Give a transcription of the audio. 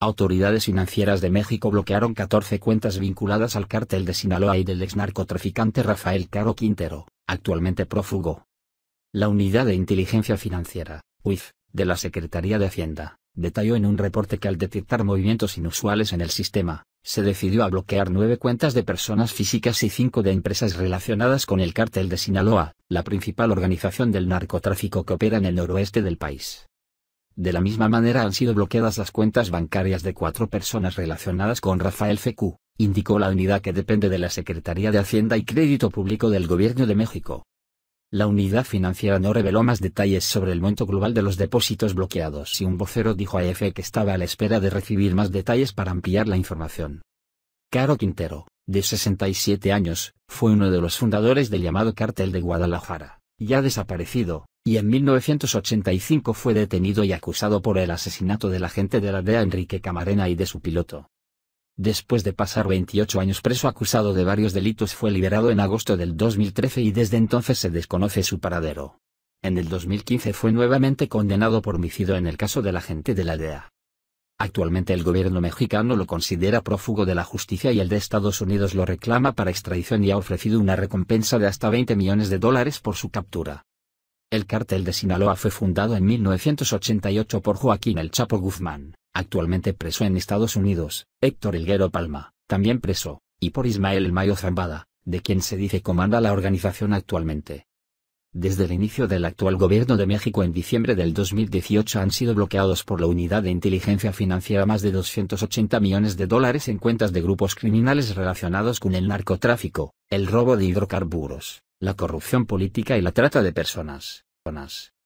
Autoridades financieras de México bloquearon 14 cuentas vinculadas al cártel de Sinaloa y del exnarcotraficante Rafael Caro Quintero, actualmente prófugo. La Unidad de Inteligencia Financiera, UIF, de la Secretaría de Hacienda, detalló en un reporte que al detectar movimientos inusuales en el sistema, se decidió a bloquear nueve cuentas de personas físicas y cinco de empresas relacionadas con el cártel de Sinaloa, la principal organización del narcotráfico que opera en el noroeste del país. De la misma manera han sido bloqueadas las cuentas bancarias de cuatro personas relacionadas con Rafael FQ, indicó la unidad que depende de la Secretaría de Hacienda y Crédito Público del Gobierno de México. La unidad financiera no reveló más detalles sobre el monto global de los depósitos bloqueados y un vocero dijo a EFE que estaba a la espera de recibir más detalles para ampliar la información. Caro Quintero, de 67 años, fue uno de los fundadores del llamado Cártel de Guadalajara, ya desaparecido, y en 1985 fue detenido y acusado por el asesinato del agente de la DEA Enrique Camarena y de su piloto. Después de pasar 28 años preso acusado de varios delitos fue liberado en agosto del 2013 y desde entonces se desconoce su paradero. En el 2015 fue nuevamente condenado por homicidio en el caso del agente de la DEA. Actualmente el gobierno mexicano lo considera prófugo de la justicia y el de Estados Unidos lo reclama para extradición y ha ofrecido una recompensa de hasta 20 millones de dólares por su captura. El cártel de Sinaloa fue fundado en 1988 por Joaquín El Chapo Guzmán, actualmente preso en Estados Unidos, Héctor Hilguero Palma, también preso, y por Ismael El Mayo Zambada, de quien se dice comanda la organización actualmente. Desde el inicio del actual gobierno de México en diciembre del 2018 han sido bloqueados por la Unidad de Inteligencia Financiera más de 280 millones de dólares en cuentas de grupos criminales relacionados con el narcotráfico, el robo de hidrocarburos, la corrupción política y la trata de personas.